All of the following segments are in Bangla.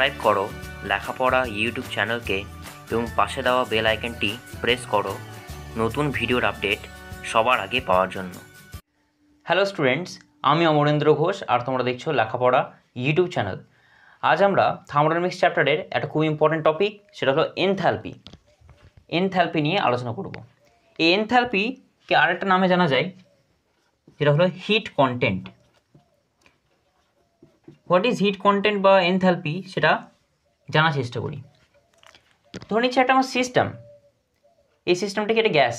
সাবস্ক্রাইব করো লেখাপড়া ইউটিউব চ্যানেলকে এবং পাশে দেওয়া বেল আইকনটি প্রেস করো নতুন ভিডিওর আপডেট সবার আগে পাওয়ার জন্য হ্যালো স্টুডেন্টস আমি অমরেন্দ্র ঘোষ আর তোমরা দেখছো লেখাপড়া ইউটিউব চ্যানেল আজ আমরা থার্মোডাইনামিক্স চ্যাপ্টারের একটা খুব ইম্পর্ট্যান্ট টপিক সেটা হলো এনথ্যালপি এনথ্যালপি নিয়ে আলোচনা করব এই এনথ্যালপিকে আরেকটা নামে জানা যায় সেটা হলো heat content what is heat content বা এনথ্যালপি সেটা জানার চেষ্টা করি ধরে নিচ্ছে একটা আমার সিস্টেম এই সিস্টেমটা কি একটা গ্যাস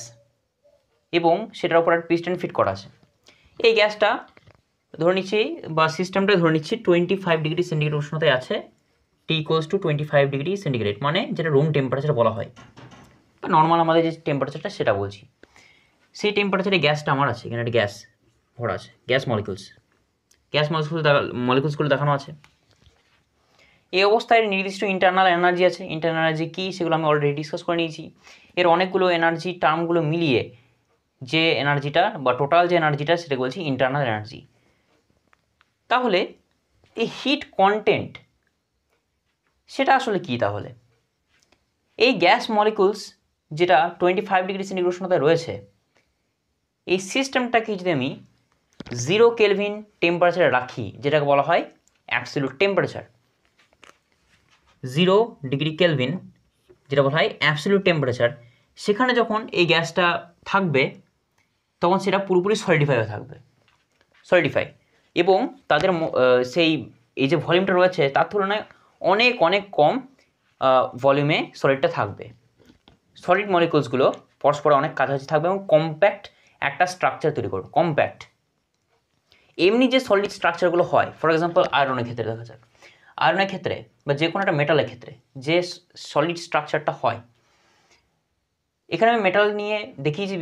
এবং সেটার উপর একটা পিস্টেন ফিট করা আছে এই গ্যাসটা ধরে নিচ্ছি বা সিস্টেমটা ধরে নিচ্ছি টোয়েন্টি ফাইভ ডিগ্রি সেন্টিগ্রেড উষ্ণতায় আছে T equals to twenty five degree centigrade মানে যেটা রুম টেম্পারেচার বলা হয় বা নর্মাল আমাদের যে টেম্পারেচারটা সেটা বলছি সেই টেম্পারেচারে গ্যাসটা আমার আছে এখানে একটা গ্যাস ভরা আছে গ্যাস মলিকুলস গ্যাস মলিকুলস মলিকুলসগুলো দেখানো আছে এই অবস্থায় নির্দিষ্ট ইন্টারনাল এনার্জি আছে ইন্টারনাল এনার্জি কী সেগুলো আমি অলরেডি ডিসকাস করে নিয়েছি এর অনেকগুলো এনার্জি টার্মগুলো মিলিয়ে যে এনার্জিটা বা টোটাল যে এনার্জিটা সেটা বলছি ইন্টারনাল এনার্জি তাহলে এই হিট কন্টেন্ট সেটা আসলে কী তাহলে এই গ্যাস মলিকুলস যেটা টোয়েন্টি ফাইভ ডিগ্রি সেন্টিগ্রেড উষ্ণতায় রয়েছে এই সিস্টেমটাকে যদি আমি জিরো কেলভিন টেম্পারেচারে রাখি যেটাকে বলা হয় absolute temperature zero degree kelvin যেটা বলা হয় অ্যাবসলিউট টেম্পারেচার সেখানে যখন এই গ্যাসটা থাকবে তখন সেটা পুরোপুরি সলিডিফাই হয়ে থাকবে সলিডিফাই এবং তাদের সেই এই যে ভলিউমটা রয়েছে তার তুলনায় অনেক অনেক কম ভলিউমে সলিডটা থাকবে সলিড মলিকুলসগুলো পরস্পরে অনেক কাছাকাছি থাকবে এবং কম্প্যাক্ট একটা স্ট্রাকচার তৈরি করবে কম্প্যাক্ট এমনি যে সলিড স্ট্রাকচারগুলো হয় ফর এক্সাম্পল আয়রনের ক্ষেত্রে দেখা যাক আয়রনের ক্ষেত্রে বা যে কোনো একটা মেটালের ক্ষেত্রে যে সলিড স্ট্রাকচারটা হয় এখানে আমি মেটাল নিয়ে দেখি যে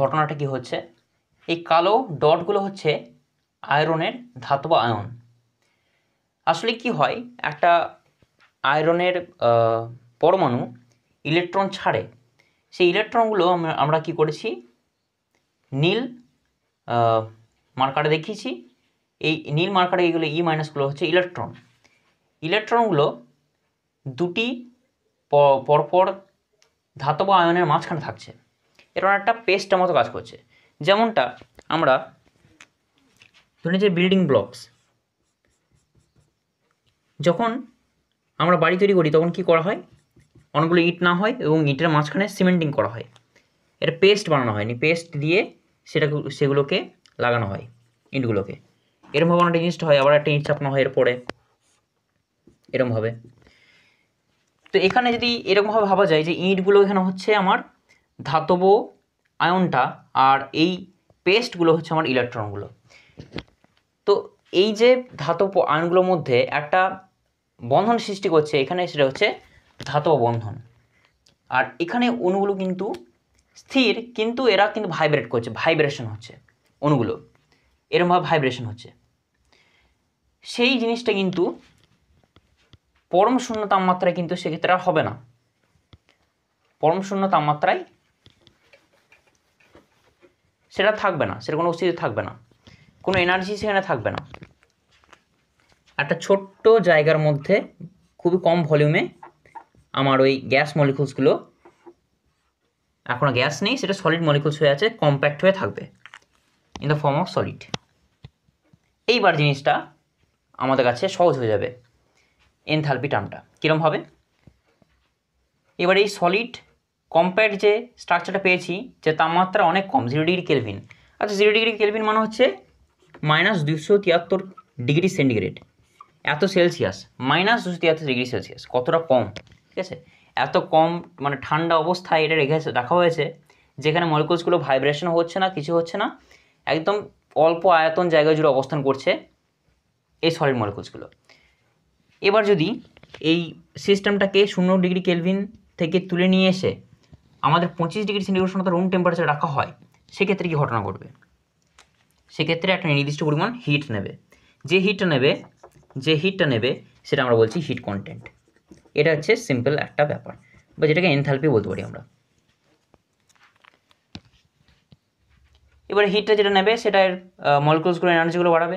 ঘটনাটা কি হচ্ছে এই কালো ডটগুলো হচ্ছে আয়রনের ধাতব আয়ন আসলে কি হয় একটা আয়রনের পরমাণু ইলেকট্রন ছাড়ে সেই ইলেকট্রনগুলো আমরা কি করেছি নীল মার্কারে দেখিয়েছি এই নীল মার্কারে এইগুলো ই মাইনাসগুলো হচ্ছে ইলেকট্রন ইলেকট্রনগুলো দুটি পরপর ধাতব আয়নের মাঝখানে থাকছে এর একটা পেস্টের মতো কাজ করছে যেমনটা আমরা ধরে যে বিল্ডিং ব্লকস যখন আমরা বাড়ি তৈরি করি তখন কি করা হয় অনেকগুলো ইট না হয় এবং ইটের মাঝখানে সিমেন্টিং করা হয় এটা পেস্ট বানানো হয়নি পেস্ট দিয়ে সেটা সেগুলোকে লাগানো হয় ইটগুলোকে এরমভাবে অনেকটা জিনিসটা হয় আবার একটা ইট চাপানো হয় এরপরে এরমভাবে তো এখানে যদি এরকমভাবে ভাবা যায় যে ইঁটগুলো এখানে হচ্ছে আমার ধাতব আয়নটা আর এই পেস্টগুলো হচ্ছে আমার ইলেকট্রনগুলো তো এই যে ধাতব আয়নগুলোর মধ্যে একটা বন্ধন সৃষ্টি করছে এখানে সেটা হচ্ছে ধাতব বন্ধন আর এখানে অণুগুলো কিন্তু স্থির কিন্তু এরা কিন্তু ভাইব্রেট করছে ভাইব্রেশন হচ্ছে অণুগুলো এরমভাবে ভাইব্রেশন হচ্ছে সেই জিনিসটা কিন্তু পরম শূন্য তাপমাত্রায় কিন্তু সেক্ষেত্রে আর হবে না পরম শূন্য তাপমাত্রায় সেটা থাকবে না সেটা কোনো অস্তিত্ব থাকবে না কোনো এনার্জি সেখানে থাকবে না একটা ছোট্ট জায়গার মধ্যে খুবই কম ভলিউমে আমার ওই গ্যাস মলিকুলসগুলো এখনও গ্যাস নেই সেটা সলিড মলিকুলস হয়ে আছে কম্প্যাক্ট হয়ে থাকবে in the form of solid এইবার জিনিসটা আমাদের কাছে সহজ হয়ে যাবে এনথালপি টার্মটা কীরম হবে এবার এই সলিড কম্প্যাক্ট যে স্ট্রাকচারটা পেয়েছি যে তাপমাত্রা অনেক কম জিরো ডিগ্রি কেলভিন আচ্ছা জিরো ডিগ্রি কেলভিন মানে হচ্ছে মাইনাস দুশো তিয়াত্তর ডিগ্রি সেন্টিগ্রেড এত সেলসিয়াস মাইনাস দুশো তিয়াত্তর ডিগ্রি সেলসিয়াস কতটা কম ঠিক আছে এত কম মানে ঠান্ডা অবস্থায় এটা রেখে রাখা হয়েছে যেখানে মলিকুলসগুলো ভাইব্রেশন হচ্ছে না কিছু হচ্ছে না একদম অল্প আয়তন জায়গা জুড়ে অবস্থান করছে এই সলিড মলিকুলসগুলো এবার যদি এই সিস্টেমটাকে শূন্য ডিগ্রি কেলভিন থেকে তুলে নিয়ে এসে আমাদের পঁচিশ ডিগ্রি সেন্টিগ্রেড অর্থাৎ রুম টেম্পারেচার রাখা হয় সেক্ষেত্রে কী ঘটনা ঘটবে সেক্ষেত্রে একটা নির্দিষ্ট পরিমাণ হিট নেবে যে হিটটা নেবে যে হিটটা নেবে সেটা আমরা বলছি হিট কন্টেন্ট এটা হচ্ছে সিম্পল একটা ব্যাপার বা যেটাকে এনথালপি বলতে পারি আমরা এবারে হিটটা যেটা নেবে সেটার মলকুলসগুলো এনার্জিগুলো বাড়াবে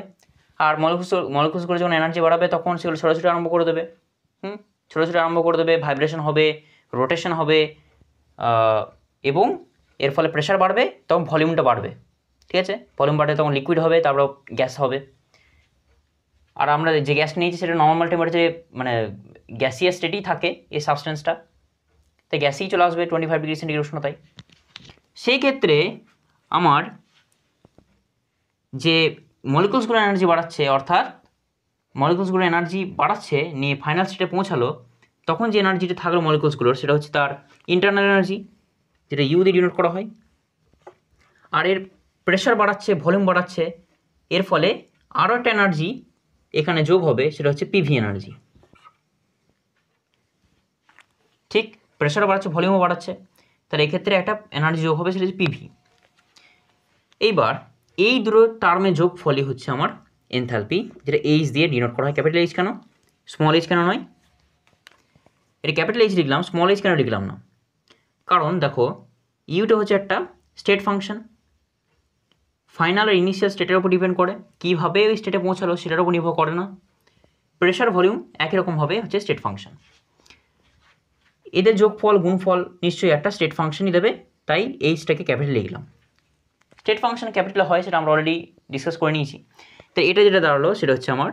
আর মলকুলস মলকুলসগুলো যখন এনার্জি বাড়াবে তখন সেগুলো ছোটো ছোটো আরম্ভ করে দেবে হুম ছোটো ছোটো আরম্ভ করে দেবে ভাইব্রেশন হবে রোটেশন হবে এবং এর ফলে প্রেশার বাড়বে তখন ভলিউমটা বাড়বে ঠিক আছে ভলিউম বাড়বে তখন লিকুইড হবে তারপর গ্যাস হবে আর আমরা যে গ্যাস নিয়েছি সেটা নর্মাল টেম্পারেচারে মানে গ্যাসিয়াস স্টেটেই থাকে এই সাবস্টেন্সটা তাই গ্যাসেই চলে আসবে টোয়েন্টি ফাইভ ডিগ্রি সেন্টিগ্রেড উষ্ণতায় সেই ক্ষেত্রে আমার যে মলিকুলসগুলো এনার্জি বাড়াচ্ছে অর্থাৎ মলিকুলসগুলো এনার্জি বাড়াচ্ছে নিয়ে ফাইনাল স্টেটে পৌঁছালো তখন যে এনার্জিটা থাকলো মলিকুলসগুলোর সেটা হচ্ছে তার ইন্টারনাল এনার্জি যেটা ইউ দিয়ে ডিনোট করা হয় আর এর প্রেশার বাড়াচ্ছে ভলিউম বাড়াচ্ছে এর ফলে আরও একটা এনার্জি এখানে যোগ হবে সেটা হচ্ছে পিভি এনার্জি ঠিক প্রেশার বাড়াচ্ছে ভলিউমও বাড়াচ্ছে তাহলে এক্ষেত্রে একটা এনার্জি যোগ হবে সেটা হচ্ছে পিভি এইবার এই দুটো টার্মে যোগ ফলই হচ্ছে আমার এনথালপি যেটা এইচ দিয়ে ডিনোট করা হয় ক্যাপিটাল এইচ কেন স্মল এইচ কেন নয় এটা ক্যাপিটাল এইচ লিখলাম স্মল এইচ কেন লিখলাম না কারণ দেখো ইউটা হচ্ছে একটা স্টেট ফাংশন ফাইনাল আর ইনিশিয়াল স্টেটের ওপর ডিপেন্ড করে কীভাবে ওই স্টেটে পৌঁছালো সেটার ওপর নির্ভর করে না প্রেশার ভলিউম একই রকমভাবে হচ্ছে স্টেট ফাংশন এদের যোগফল গুণফল নিশ্চয়ই একটা স্টেট ফাংশনই দেবে তাই এইচটাকে ক্যাপিটাল লিখলাম স্টেট ফাংশন ক্যাপিটাল হয় সেটা আমরা অলরেডি ডিসকাস করে নিয়েছি তো এটা যেটা দাঁড়ালো সেটা হচ্ছে আমার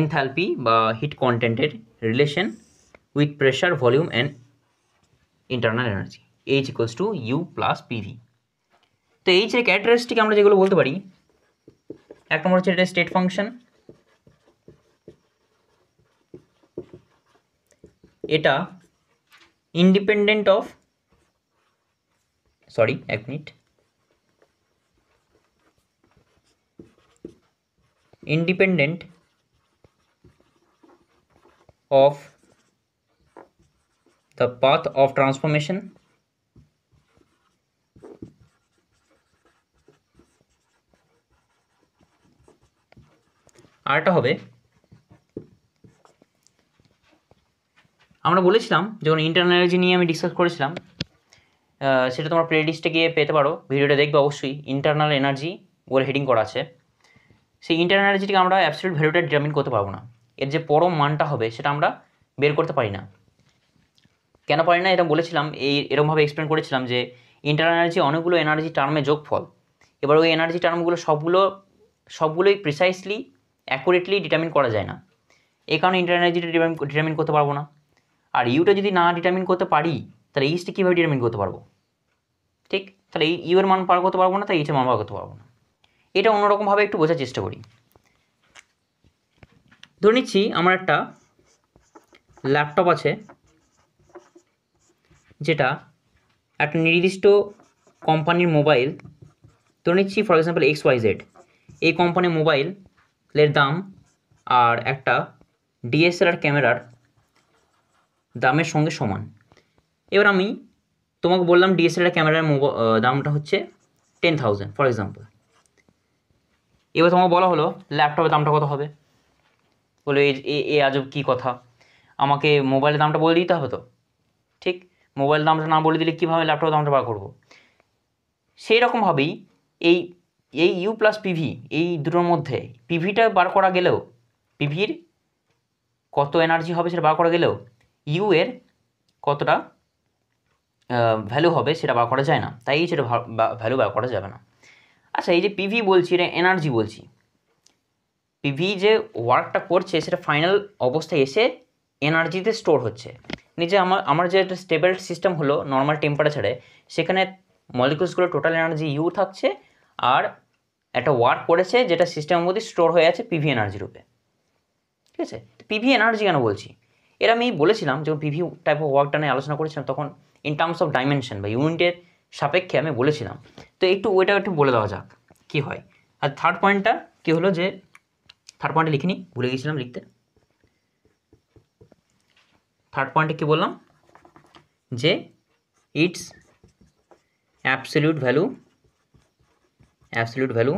এনথ্যালপি বা হিট কন্টেন্টের relation with pressure volume and internal energy H equals to U plus PV তো এইচ এর ক্যারেক্টারিস্টিক আমরা যেগুলো বলতে পারি এক নম্বর হচ্ছে এটা স্টেট ফাংশন এটা ইন্ডিপেন্ডেন্ট অফ সরি এক minute independent of the path of transformation আরেকটা হবে আমরা বলেছিলাম যখন ইন্টারনাল এনার্জি নিয়ে আমি ডিসকাস করেছিলাম সেটা তোমরা প্লেলিস্টে গিয়ে পেতে পারো ভিডিওটা দেখবে অবশ্যই ইন্টারনাল এনার্জি বলে হেডিং করা আছে সেই ইন্টারনাল এনার্জিটিকে আমরা অ্যাবসলিউট ভ্যালুটা ডিটারমিন করতে পারবো না এর যে পরম মানটা হবে সেটা আমরা বের করতে পারি না কেন পারি না এটা বলেছিলাম এই এরকমভাবে এক্সপ্লেন করেছিলাম যে ইন্টারনাল এনার্জি অনেকগুলো এনার্জি টার্মে যোগফল এবার ওই এনার্জি টার্মগুলো সবগুলো সবগুলোই প্রিসাইসলি অ্যাকুরেটলি ডিটারমিন করা যায় না এই কারণে ইন্টারনাল এনার্জিটা ডিটারমিন করতে পারবো না আর ইউটা যদি না ডিটারমিন করতে পারি তাহলে এইচটা কীভাবে ডিটারমিন করতে পারবো ঠিক তাহলে এই ইউ এর মান পার করতে পারবো না তাই এইচের মান পার করতে পারবো না এটা অন্যরকমভাবে একটু বোঝার চেষ্টা করি ধরে নিচ্ছি আমার একটা ল্যাপটপ আছে যেটা একটা নির্দিষ্ট কোম্পানির মোবাইল ধরে নিচ্ছি for example X Y Z এই কোম্পানির মোবাইলের দাম আর একটা ডিএসএলআর ক্যামেরার দামের সঙ্গে সমান এবার আমি তোমাকে বললাম ডিএসএলআর ক্যামেরার দামটা হচ্ছে টেন থাউজেন্ড ফর এক্সাম্পল এবার তোমাকে বলা হলো ল্যাপটপের দামটা কত হবে বলো এ এ আজব কী কথা আমাকে মোবাইলের দামটা বলে দিতে হবে তো ঠিক মোবাইল দামটা না বলে দিলে কীভাবে ল্যাপটপ দামটা বার করবো সেই রকমভাবেই এই এই ইউ প্লাস পিভি এই দুটোর মধ্যে পিভিটা বার করা গেলেও পিভির কত এনার্জি হবে সেটা বার করা গেলেও ইউ এর কতটা ভ্যালু হবে সেটা বার করা যায় না তাই সেটা ভ্যালু বার করা যাবে না আচ্ছা এই যে পিভি বলছি এটা এনার্জি বলছি পিভি যে ওয়ার্কটা করছে সেটা ফাইনাল অবস্থায় এসে এনার্জিতে স্টোর হচ্ছে নিজে আমার আমার যে একটা স্টেবল সিস্টেম হলো নর্মাল টেম্পারেচারে সেখানে মলিকুলসগুলো টোটাল এনার্জি ইউ থাকছে আর একটা ওয়ার্ক করেছে যেটা সিস্টেমের মধ্যে স্টোর হয়ে আছে পিভি এনার্জি রূপে ঠিক আছে পিভি এনার্জি কেন বলছি এর আমি বলেছিলাম যখন পিভি টাইপ অফ ওয়ার্কটা নিয়ে আলোচনা করেছিলাম তখন ইন টার্মস অফ ডাইমেনশন বা ইউনিটের সাপেক্ষে আমি বলেছিলাম তো একটু ওইটা একটু বলে দেওয়া যাক কি হয় আর থার্ড পয়েন্টটা কি হলো যে থার্ড পয়েন্টে লিখিনি ভুলে গেছিলাম লিখতে থার্ড পয়েন্টে কি বললাম যে it's absolute value absolute value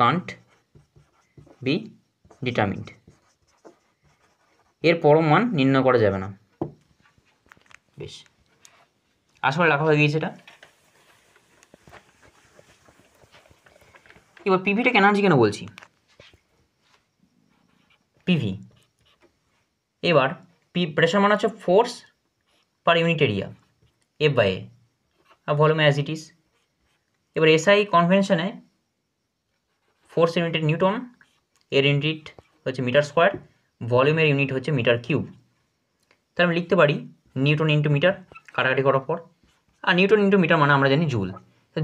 can't be determined এর পরম মান নির্ণয় করা যাবে না বেশ আসলে রাখা হয়ে গিয়েছে এটা এবার কেন এনার্জি কেন বলছি পিভি এবার পি প্রেশার মানে হচ্ছে force per unit area F by A আর ভলিউম অ্যাজ ইট ইজ এবার এসআই কনভেনশনে ফোর্স ইউনিটের নিউটন এর ইউনিট হচ্ছে মিটার স্কোয়ার ভলিউমের ইউনিট হচ্ছে মিটার কিউব তাহলে আমি লিখতে পারি নিউটন ইন্টু মিটার কাটাকাটি করার পর আর নিউটন ইন্টু মিটার মানে আমরা জানি জুল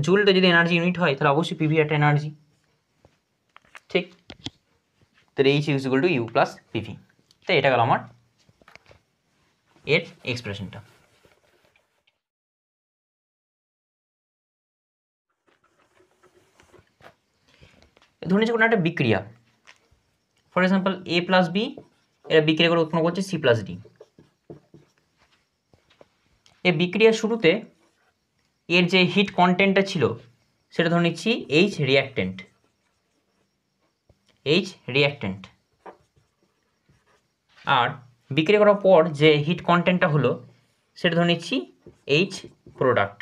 জুলটা যদি এনার্জি ইউনিট হয় তাহলে অবশ্যই পিভি একটা এনার্জি ঠিক তাহলে H is equal to U plus PV তাই এটা গেল আমার এর এক্সপ্রেশনটা ধরে নিচ্ছি কোনো একটা বিক্রিয়া for example A plus B এরা বিক্রিয়া করে উৎপন্ন করছে সি প্লাস ডি এ বিক্রিয়ার শুরুতে এর যে হিট কন্টেন্টটা ছিল সেটা ধরে নিচ্ছি এইচ রিয়াক্টেন্ট এইচ রিয়াক্টেন্ট আর বিক্রি করার পর যে হিট কন্টেন্টটা হলো সেটা ধরে নিচ্ছি এইচ প্রোডাক্ট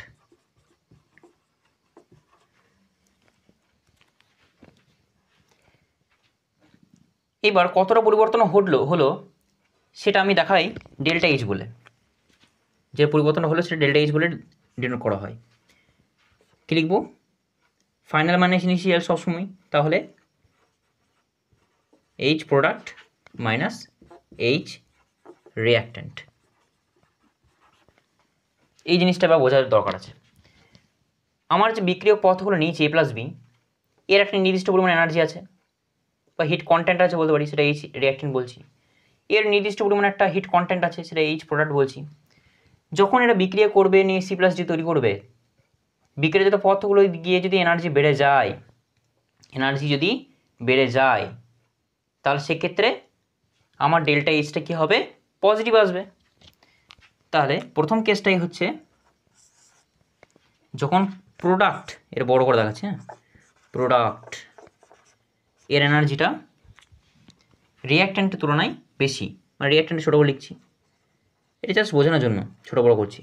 এবার কতটা পরিবর্তন হলো হলো সেটা আমি দেখাই ডেল্টা এইচ বলে যে পরিবর্তন হলো সেটা ডেল্টা এইচ বলে ডিনোট করা হয় কী লিখব ফাইনাল মাইনাস ইনিশিয়াল সবসময় তাহলে H product minus H reactant এই জিনিসটা বা বোঝার দরকার আছে আমার যে বিক্রিয়ক পথগুলো নিয়েছি এ প্লাস বি এর একটা নির্দিষ্ট পরিমাণ এনার্জি আছে বা হিট কন্টেন্ট আছে বলতে পারি সেটা এইচ রিয়াক্টেন্ট বলছি এর নির্দিষ্ট পরিমাণ একটা হিট কন্টেন্ট আছে সেটা এইচ প্রোডাক্ট বলছি যখন এটা বিক্রিয়া করবে নিয়ে সি প্লাস ডি তৈরি করবে বিক্রিয়াজাত পদার্থগুলো গিয়ে যদি এনার্জি বেড়ে যায় এনার্জি যদি বেড়ে যায় তাহলে সেক্ষেত্রে আমার ডেল্টা এইচটা কী হবে পজিটিভ আসবে তাহলে প্রথম কেসটাই হচ্ছে যখন প্রোডাক্ট এর বড় করে দেখাচ্ছে হ্যাঁ প্রোডাক্ট এর এনার্জিটা রিয়াক্ট্যান্টের তুলনায় বেশি মানে রিয়াক্ট্যান্ট ছোটো লিখছি এটা জাস্ট বোঝানোর জন্য ছোট বড় করছি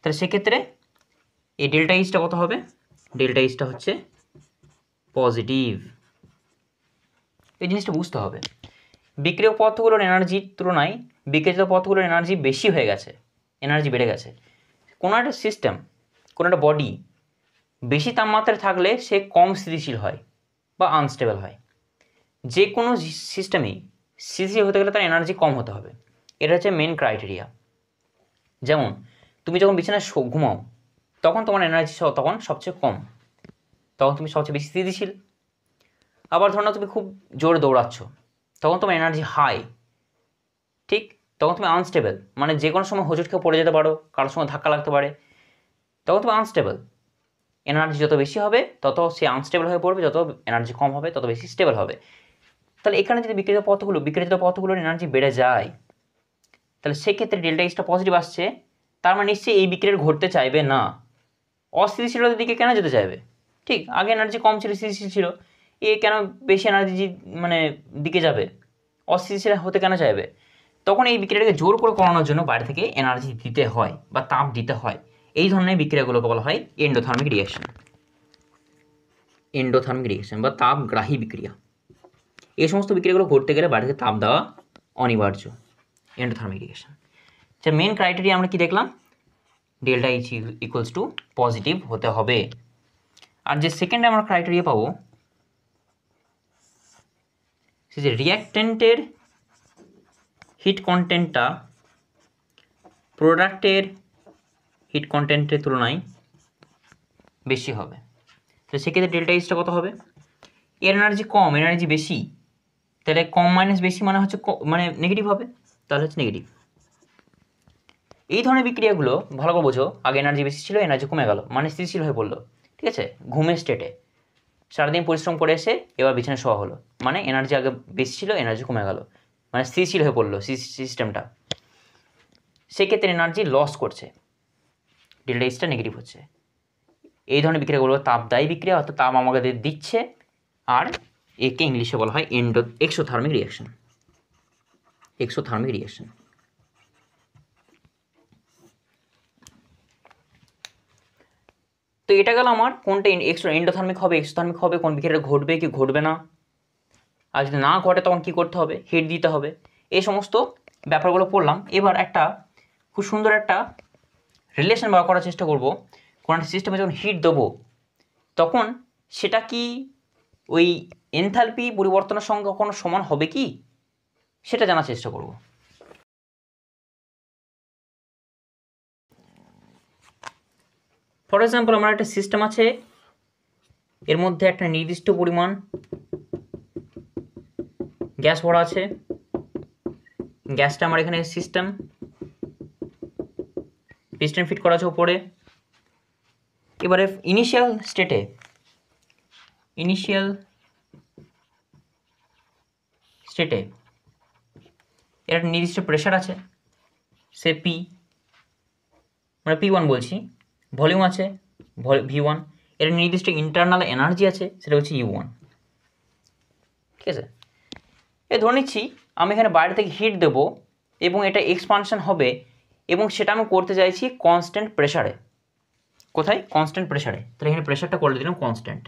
তাহলে সেক্ষেত্রে এই ডেল্টা ইসটা কত হবে ডেল্টা ইসটা হচ্ছে পজিটিভ এই জিনিসটা বুঝতে হবে বিক্রিয় পথগুলোর এনার্জির তুলনায় বিক্রিত পথগুলোর এনার্জি বেশি হয়ে গেছে এনার্জি বেড়ে গেছে কোনো একটা সিস্টেম কোনো একটা বডি বেশি তাপমাত্রায় থাকলে সে কম স্থিতিশীল হয় বা আনস্টেবল হয় যে কোনো সিস্টেমেই স্থিতিশীল হতে গেলে তার এনার্জি কম হতে হবে এটা হচ্ছে মেন ক্রাইটেরিয়া যেমন তুমি যখন বিছানায় ঘুমাও তখন তোমার এনার্জি তখন সবচেয়ে কম তখন তুমি সবচেয়ে বেশি স্থিতিশীল আবার ধরো তুমি খুব জোরে দৌড়াচ্ছ তখন তোমার এনার্জি হাই ঠিক তখন তুমি আনস্টেবল মানে যে কোনো সময় হোঁচট খেয়ে পড়ে যেতে পারো কারোর সঙ্গে ধাক্কা লাগতে পারে তখন তুমি আনস্টেবল এনার্জি যত বেশি হবে তত সে আনস্টেবল হয়ে পড়বে যত এনার্জি কম হবে তত বেশি স্টেবল হবে তাহলে এখানে যদি বিক্রিত পথগুলো বিক্রিত পথগুলোর এনার্জি বেড়ে যায় তাহলে সেক্ষেত্রে ডেল্টা এক্সটা পজিটিভ আসছে তার মানে নিশ্চয়ই এই বিক্রিয়া ঘটতে চাইবে না অস্থিতিশীলতার দিকে কেন যেতে চাইবে ঠিক আগে এনার্জি কম ছিল স্থিতিশীল ছিল এ কেন বেশি এনার্জি মানে দিকে যাবে অস্থিতিশীল হতে কেন চাইবে তখন এই বিক্রিয়াটাকে জোর করে করানোর জন্য বাইরে থেকে এনার্জি দিতে হয় বা তাপ দিতে হয় এই ধরনের বিক্রিয়াগুলোকে বলা হয় এন্ডোথার্মিক রিয়াকশন এন্ডোথার্মিক রিয়াকশন বা তাপগ্রাহী বিক্রিয়া এই সমস্ত বিক্রিয়াগুলো ঘটতে গেলে বাড়িতে তাপ দেওয়া অনিবার্য এন্ডোথার্মিক রিয়েকশন আচ্ছা মেন ক্রাইটেরিয়া আমরা কি দেখলাম delta H equals to positive হতে হবে আর যে সেকেন্ডে আমরা ক্রাইটেরিয়া পাবো সে যে রিয়াক্টেন্টের হিট কন্টেন্টটা প্রোডাক্টের হিট কন্টেন্টের তুলনায় বেশি হবে তো সেক্ষেত্রে ডেল্টা ইচটা কত হবে এর এনার্জি কম এনার্জি বেশি তাহলে কম মাইনাস বেশি মানে হচ্ছে মানে নেগেটিভ হবে তাহলে হচ্ছে নেগেটিভ এই ধরনের বিক্রিয়াগুলো ভালো করে বোঝো আগে এনার্জি বেশি ছিল এনার্জি কমে গেল মানে স্থিতিশীল হয়ে পড়লো ঠিক আছে ঘুমের স্টেটে সারাদিন পরিশ্রম করে এসে এবার বিছানায় শোয়া হলো মানে এনার্জি আগে বেশি ছিল এনার্জি কমে গেল মানে স্থিতিশীল হয়ে পড়লো সিস্টেমটা সেক্ষেত্রে এনার্জি লস করছে ডেল্টা এক্সটা নেগেটিভ হচ্ছে এই ধরনের বিক্রিয়াগুলো তাপ দায়ী বিক্রিয়া অর্থাৎ তাপ আমাদের দিচ্ছে আর একে ইংলিশে বলা হয় endo exothermic reaction exothermic reaction তো এটা গেল আমার কোনটা এক্সো এন্ডোথার্মিক হবে এক্সোথার্মিক হবে কোন বিক্রিয়া ঘটবে কি ঘটবে না আর যদি না ঘটে তখন কি করতে হবে হিট দিতে হবে এই সমস্ত ব্যাপারগুলো পড়লাম এবার একটা খুব সুন্দর একটা রিলেশন বার করার চেষ্টা করব কোন একটা সিস্টেমে যখন হিট দেবো তখন সেটা কি ওই এনথালপি পরিবর্তনের সঙ্গে কখনো সমান হবে কি সেটা জানার চেষ্টা করব ফর এক্সাম্পল আমার একটা সিস্টেম আছে এর মধ্যে একটা নির্দিষ্ট পরিমাণ গ্যাস ভরা আছে গ্যাসটা আমার এখানে সিস্টেম পিস্টেন ফিট করা আছে ওপরে এবারে ইনিশিয়াল স্টেটে ইনিশিয়াল স্টেটে এর একটা নির্দিষ্ট প্রেশার আছে সে পি মানে পি ওয়ান বলছি ভলিউম আছে ভি ওয়ান এর নির্দিষ্ট ইন্টারনাল এনার্জি আছে সেটা হচ্ছে ইউ ওয়ান ঠিক আছে এ ধরে নিচ্ছি আমি এখানে বাইরে থেকে হিট দেবো এবং এটা এক্সপানশান হবে এবং সেটা আমি করতে চাইছি কনস্ট্যান্ট প্রেশারে কোথায় কনস্ট্যান্ট প্রেশারে তাহলে এখানে প্রেশারটা করে দিলাম কনস্ট্যান্ট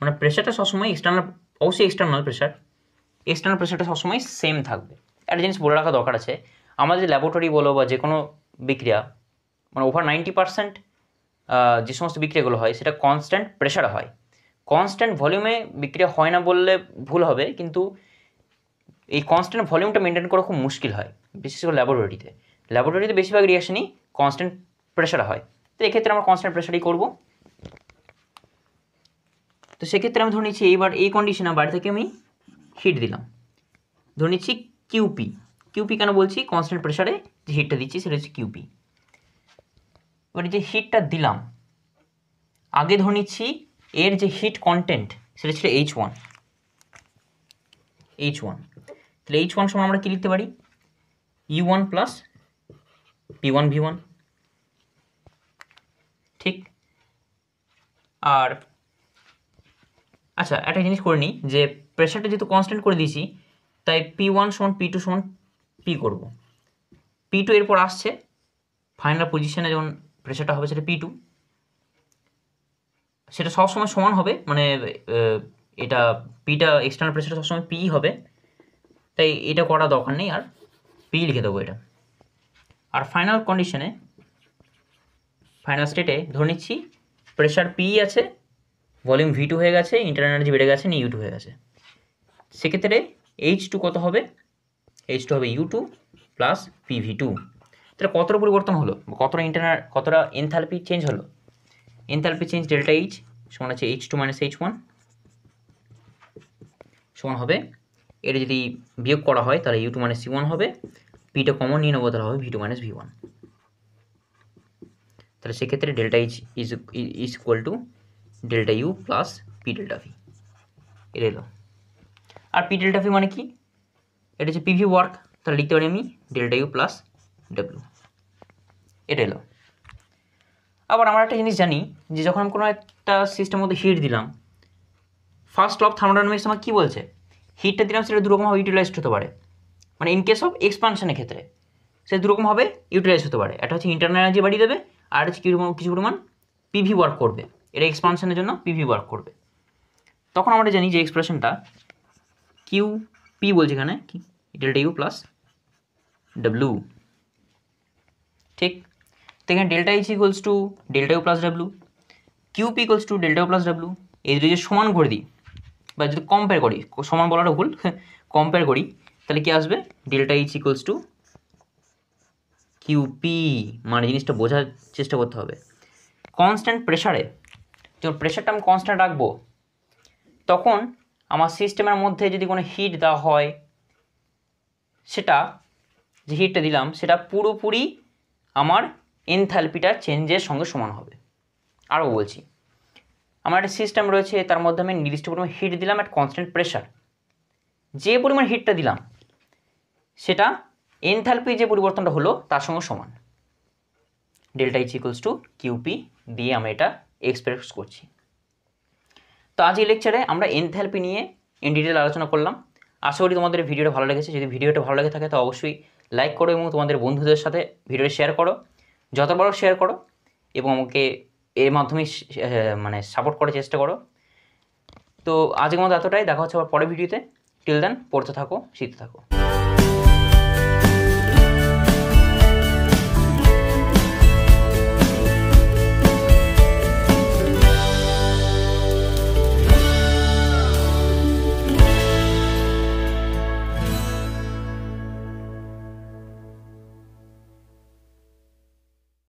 মানে প্রেশারটা সবসময় এক্সটার্নাল অবশ্যই এক্সটার্নাল প্রেশার এক্সটার্নাল প্রেশারটা সবসময় সেম থাকবে একটা জিনিস বলে রাখা দরকার আছে আমাদের ল্যাবরেটরি বলো বা যে কোনো বিক্রিয়া মানে ওভার নাইনটি পার্সেন্ট যে সমস্ত বিক্রিয়াগুলো হয় সেটা কনস্ট্যান্ট প্রেশার হয় কনস্ট্যান্ট ভলিউমে বিক্রিয়া হয় না বললে ভুল হবে কিন্তু এই কনস্ট্যান্ট ভলিউমটা মেনটেন করা খুব মুশকিল হয় বিশেষ করে ল্যাবরেটরিতে ল্যাবরেটরিতে বেশিরভাগ রিয়াকশনই কনস্ট্যান্ট প্রেশার হয় তো এক্ষেত্রে আমরা কনস্ট্যান্ট প্রেশারই করবো তো সেক্ষেত্রে আমি ধরে নিচ্ছি এইবার এই কন্ডিশনে বাড়ি থেকে আমি হিট দিলাম ধরে নিচ্ছি কিউপি কিউপি কেন বলছি কনস্ট্যান্ট প্রেশারে যে হিটটা দিচ্ছি সেটা হচ্ছে কিউপি এবার যে হিটটা দিলাম আগে ধরে নিচ্ছি এর যে হিট কন্টেন্ট সেটা ছিল এইচ ওয়ান এইচ ওয়ান তাহলে এইচ ওয়ান সময় আমরা কী লিখতে পারি U one plus P one V one ঠিক আর আচ্ছা একটা জিনিস করে নিই যে প্রেশারটা যেহেতু কনস্ট্যান্ট করে দিয়েছি তাই পি ওয়ান সমান পি টু সমান পি করবো পি টু এরপর আসছে ফাইনাল পজিশানে যেমন প্রেশারটা হবে সেটা পি টু সেটা সবসময় সমান হবে মানে এটা পিটা এক্সটার্নাল প্রেশারটা সবসময় পি হবে তাই এটা করা দরকার নেই আর পি লিখে দেবো এটা আর ফাইনাল কন্ডিশনে ফাইনাল স্টেটে ধরে নিচ্ছি প্রেশার পি আছে ভলিউম ভি টু হয়ে গেছে ইন্টারনাল এনার্জি বেড়ে গেছে নিউ টু হয়ে গেছে সেক্ষেত্রে এইচ টু কত হবে এইচ টু হবে U two plus PV two তাহলে কতটা পরিবর্তন হলো কতটা ইন্টারনাল কতটা এনথালপি চেঞ্জ হলো এনথালপি চেঞ্জ ডেল্টা এইচ সমান আছে H two minus H one সমান হবে এটা যদি বিয়োগ করা হয় তাহলে U two minus U one হবে পিটা কমন নিয়ে নেবো তাহলে হবে V two minus V one তাহলে সেক্ষেত্রে delta H is is equal to delta U plus P delta V এটা এলো আর পি ডেল্টা ভি মানে কি এটা হচ্ছে পিভি ওয়ার্ক তাহলে লিখতে পারি আমি ডেল্টা ইউ প্লাস ডাব্লিউ এটা এলো আবার আমরা একটা জিনিস জানি যে যখন আমি কোনো একটা সিস্টেমের মধ্যে হিট দিলাম ফার্স্ট অফ থার্মোডাইনামিক্স আমার কী বলছে হিটটা দিলাম সেটা দুরকমভাবে ইউটিলাইজড হতে পারে মানে ইন কেস অফ এক্সপানশনের ক্ষেত্রে সে দুরকমভাবে ইউটিলাইজ হতে পারে একটা হচ্ছে ইন্টারনাল এনার্জি বাড়িয়ে দেবে আর হচ্ছে কিছু পরিমাণ পিভি ওয়ার্ক করবে এটা এক্সপানশনের জন্য পিভি ওয়ার্ক করবে তখন আমরা জানি যে এক্সপ্রেশনটা কিউ পি বলছি এখানে কি ডেল্টা ইউ প্লাস ডাব্লু ঠিক তো এখানে delta H equals to delta U plus W Q P equals to delta U plus W এই দুটো যদি সমান করে দিই বা যদি কম্পেয়ার করি সমান বলাটা ভুল কম্পেয়ার করি তাহলে কি আসবে delta H equals to Q P মানে জিনিসটা বোঝার চেষ্টা করতে হবে কনস্ট্যান্ট প্রেশারে যখন প্রেশারটা আমি কনস্ট্যান্ট রাখবো তখন আমার সিস্টেমের মধ্যে যদি কোনো হিট দেওয়া হয় সেটা যে হিটটা দিলাম সেটা পুরোপুরি আমার এনথ্যালপিটার চেঞ্জের সঙ্গে সমান হবে আরও বলছি আমার একটা সিস্টেম রয়েছে তার মধ্যে আমি নির্দিষ্ট পরিমাণ হিট দিলাম অ্যাট কনস্ট্যান্ট প্রেশার যে পরিমাণ হিটটা দিলাম সেটা এনথ্যালপি যে পরিবর্তনটা হলো তার সঙ্গে সমান delta H equals to Q P দিয়ে আমি এটা এক্সপ্রেস করছি তো আজ এই লেকচারে আমরা এনথ্যালপি নিয়ে ইন ডিটেল আলোচনা করলাম আশা করি তোমাদের ভিডিওটা ভালো লেগেছে যদি ভিডিওটা ভালো লেগে থাকে তো অবশ্যই লাইক করো এবং তোমাদের বন্ধুদের সাথে ভিডিওটা শেয়ার করো যত শেয়ার করো এবং আমাকে এর মাধ্যমে মানে সাপোর্ট করার চেষ্টা করো তো আজকের মতো এতটাই দেখা হচ্ছে আবার পরের ভিডিওতে টিল দেন পড়তে থাকো শিখতে থাকো